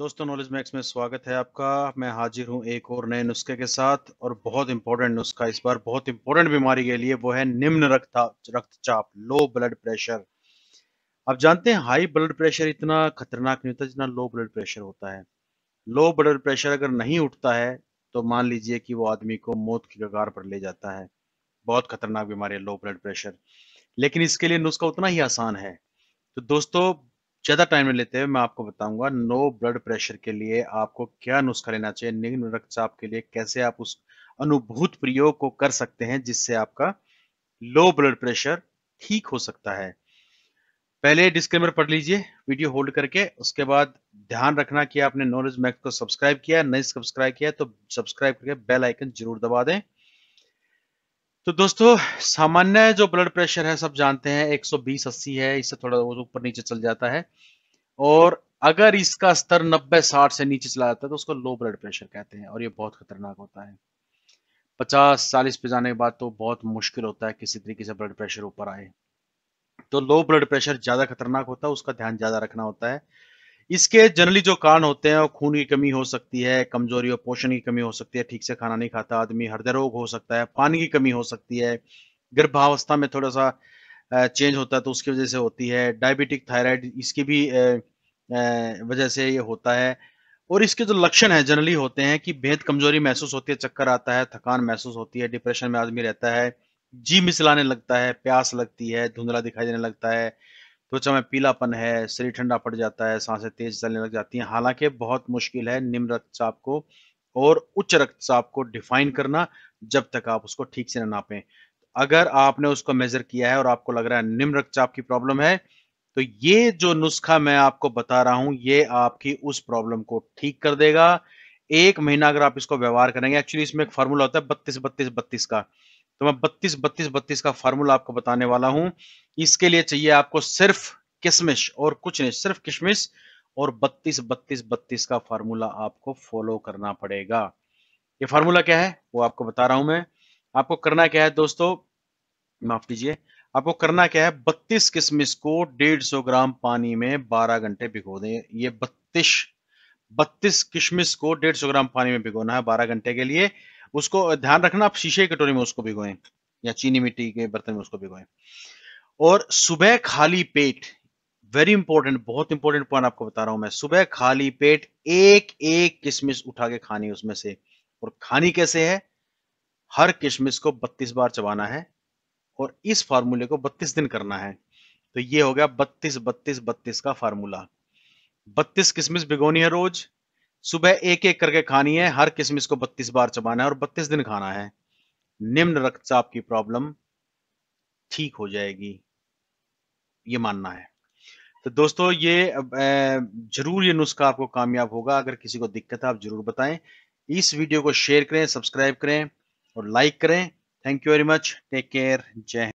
दोस्तों knowledge max में स्वागत है आपका मैं हाजिर हूं एक और नए नुस्खे के साथ और बहुत इंपॉर्टेंट नुस्खा इस बार बहुत इंपॉर्टेंट बीमारी के लिए वो है निम्न रक्त रक्तचाप लो ब्लड प्रेशर आप जानते हैं हाई ब्लड प्रेशर इतना खतरनाक नहीं होता जितना लो ब्लड प्रेशर होता है लो ब्लड प्रेशर अगर नहीं उठता है तो मान लीजिए कि वो आदमी को मौत की कगार पर ले जाता है बहुत खतरनाक बीमारी है लो ब्लड प्रेशर लेकिन इसके लिए नुस्खा उतना ही आसान है तो दोस्तों ज़्यादा टाइम में लेते हुए मैं आपको बताऊंगा नो ब्लड प्रेशर के लिए आपको क्या नुस्खा लेना चाहिए निम्न रक्तचाप के लिए कैसे आप उस अनुभूत प्रयोग को कर सकते हैं जिससे आपका लो ब्लड प्रेशर ठीक हो सकता है पहले डिस्क्लेमर पढ़ लीजिए वीडियो होल्ड करके उसके बाद ध्यान रखना कि आपने नॉलेज मैक्स को सब्सक्राइब किया नहीं सब्सक्राइब किया तो सब्सक्राइब करके बेल आइकन जरूर दबा दें तो दोस्तों सामान्य जो ब्लड प्रेशर है सब जानते हैं 120 80 है इससे थोड़ा ऊपर नीचे चल जाता है और अगर इसका स्तर 90 60 से नीचे चला जाता है तो उसको लो ब्लड प्रेशर कहते हैं और ये बहुत खतरनाक होता है 50 40 पे जाने के बाद तो बहुत मुश्किल होता है किसी तरीके से ब्लड प्रेशर ऊपर आए तो लो ब्लड प्रेशर ज़्यादा खतरनाक होता है उसका ध्यान ज़्यादा रखना होता है इसके जनरली जो कारण होते हैं वो खून की कमी हो सकती है कमजोरी और पोषण की कमी हो सकती है ठीक से खाना नहीं खाता आदमी हृदय रोग हो सकता है पानी की कमी हो सकती है गर्भावस्था में थोड़ा सा चेंज होता है तो उसकी वजह से होती है डायबिटिक थायराइड इसकी भी वजह से ये होता है और इसके जो लक्षण है जनरली होते हैं कि भेद कमजोरी महसूस होती है चक्कर आता है थकान महसूस होती है डिप्रेशन में आदमी रहता है जी मिसलाने लगता है प्यास लगती है धुंधला दिखाई देने लगता है त्वचा में पीलापन है शरीर ठंडा पड़ जाता है सांसें तेज चलने लग जाती हैं हालांकि बहुत मुश्किल है निम्न रक्तचाप को और उच्च रक्तचाप को डिफाइन करना जब तक आप उसको ठीक से ना नापें अगर आपने उसको मेजर किया है और आपको लग रहा है निम्न रक्तचाप की प्रॉब्लम है तो ये जो नुस्खा मैं आपको बता रहा हूं ये आपकी उस प्रॉब्लम को ठीक कर देगा एक महीना अगर आप इसको व्यवहार करेंगे एक्चुअली इसमें एक फॉर्मूला होता है बत्तीस बत्तीस बत्तीस का तो मैं बत्तीस बत्तीस बत्तीस का फार्मूला आपको बताने वाला हूं इसके लिए चाहिए आपको सिर्फ किशमिश और कुछ नहीं सिर्फ किशमिश और बत्तीस बत्तीस बत्तीस का फार्मूला आपको फॉलो करना पड़ेगा ये फार्मूला क्या है वो आपको बता रहा हूं मैं आपको करना क्या है दोस्तों माफ कीजिए आपको करना क्या है बत्तीस किशमिश को डेढ़ सौ ग्राम पानी में बारह घंटे भिगो दें ये बत्तीस बत्तीस किशमिश को डेढ़ सौ ग्राम पानी में भिगोना है बारह घंटे के लिए उसको ध्यान रखना आप शीशे की कटोरी में उसको भिगोएं या चीनी मिट्टी के बर्तन में उसको भिगोएं और सुबह खाली पेट वेरी इंपॉर्टेंट बहुत इंपॉर्टेंट पॉइंट आपको बता रहा हूं मैं सुबह खाली पेट एक एक किशमिश उठा के खानी उसमें से और खानी कैसे है हर किशमिश को 32 बार चबाना है और इस फार्मूले को 32 दिन करना है तो ये हो गया 32 32 32 का फार्मूला 32 किशमिश भिगोनी है रोज सुबह एक एक करके खानी है हर किशमिश को बत्तीस बार चबाना है और बत्तीस दिन खाना है निम्न रक्तचाप की प्रॉब्लम ठीक हो जाएगी ये मानना है तो दोस्तों ये जरूर ये नुस्खा आपको कामयाब होगा अगर किसी को दिक्कत है आप जरूर बताएं इस वीडियो को शेयर करें सब्सक्राइब करें और लाइक करें thank you very much take care जय